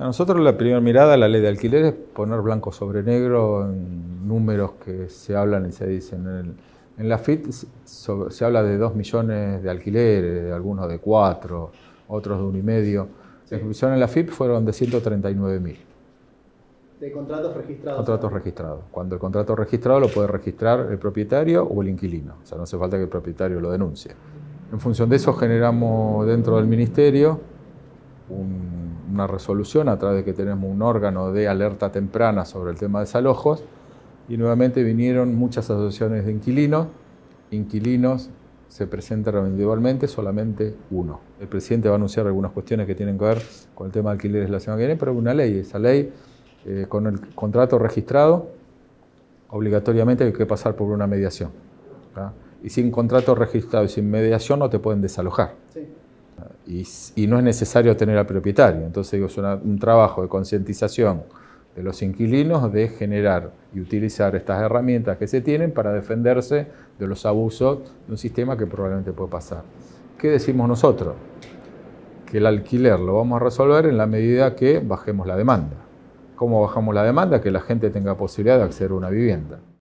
A nosotros la primera mirada, la ley de alquileres es poner blanco sobre negro en números que se hablan y se dicen. En, la FIT se habla de 2 millones de alquileres, algunos de 4, otros de 1,5. medio. La inscripción en la FIP fueron de 139 mil. De contratos registrados. Contratos registrados. Cuando el contrato registrado lo puede registrar el propietario o el inquilino. O sea, no hace falta que el propietario lo denuncie. En función de eso generamos dentro del ministerio un una resolución a través de que tenemos un órgano de alerta temprana sobre el tema de desalojos y nuevamente vinieron muchas asociaciones de inquilinos, inquilinos se presentaron individualmente solamente uno. El presidente va a anunciar algunas cuestiones que tienen que ver con el tema de alquileres la semana que viene, pero una ley, esa ley eh, con el contrato registrado obligatoriamente hay que pasar por una mediación. ¿ah? Y sin contrato registrado y sin mediación no te pueden desalojar. Sí y, no es necesario tener al propietario. Entonces es un trabajo de concientización de los inquilinos de generar y utilizar estas herramientas que se tienen para defenderse de los abusos de un sistema que probablemente puede pasar. ¿Qué decimos nosotros? Que el alquiler lo vamos a resolver en la medida que bajemos la demanda. ¿Cómo bajamos la demanda? Que la gente tenga posibilidad de acceder a una vivienda.